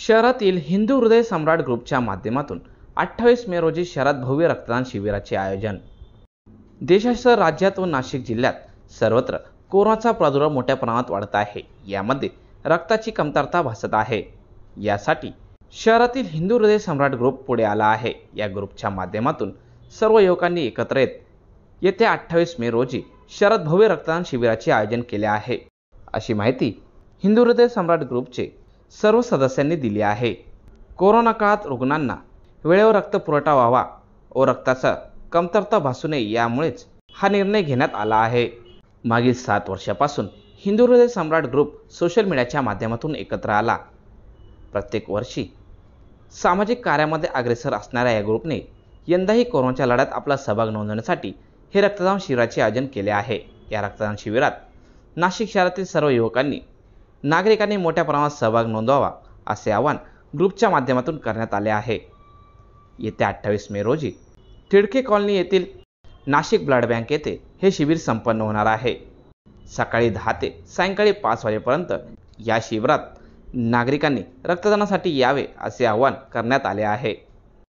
शहरातील हिंदू हृदय सम्राट ग्रुपच्या माध्यमातून अठ्ठावीस मे रोजी शहरात भव्य रक्तदान शिबिराचे आयोजन देशासह राज्यात व नाशिक जिल्ह्यात सर्वत्र कोरोनाचा प्रादुर्भाव मोठ्या प्रमाणात वाढत आहे यामध्ये रक्ताची कमतरता भासत आहे यासाठी शहरातील हिंदू हृदय सम्राट ग्रुप पुढे आला आहे या ग्रुपच्या माध्यमातून सर्व युवकांनी एकत्र येत येत्या अठ्ठावीस मे रोजी शहरात भव्य रक्तदान शिबिराचे आयोजन केले आहे अशी माहिती हिंदू हृदय सम्राट ग्रुपचे सर्व सदस्यांनी दिली आहे कोरोना काळात रुग्णांना वेळेवर रक्त पुरवठा व्हावा व रक्ताचा कमतरता भासू नये यामुळेच हा निर्णय घेण्यात आला आहे मागील सात वर्षापासून हिंदू हृदय सम्राट ग्रुप सोशल मीडियाच्या माध्यमातून एकत्र आला प्रत्येक वर्षी सामाजिक कार्यामध्ये अग्रेसर असणाऱ्या या ग्रुपने यंदाही कोरोनाच्या लढ्यात आपला सहभाग नोंदवण्यासाठी हे रक्तदान शिबिराचे आयोजन केले आहे या रक्तदान शिबिरात नाशिक शहरातील सर्व युवकांनी नागरिकांनी मोठ्या प्रमाणात सहभाग नोंदवावा असे आवाहन ग्रुपच्या माध्यमातून करण्यात आले आहे येत्या अठ्ठावीस मे रोजी तिडके कॉलनी येथील नाशिक ब्लड बँक येथे हे शिबिर संपन्न होणार आहे सकाळी दहा ते सायंकाळी पाच वाजेपर्यंत या शिबिरात नागरिकांनी रक्तदानासाठी यावे असे आवाहन करण्यात आले आहे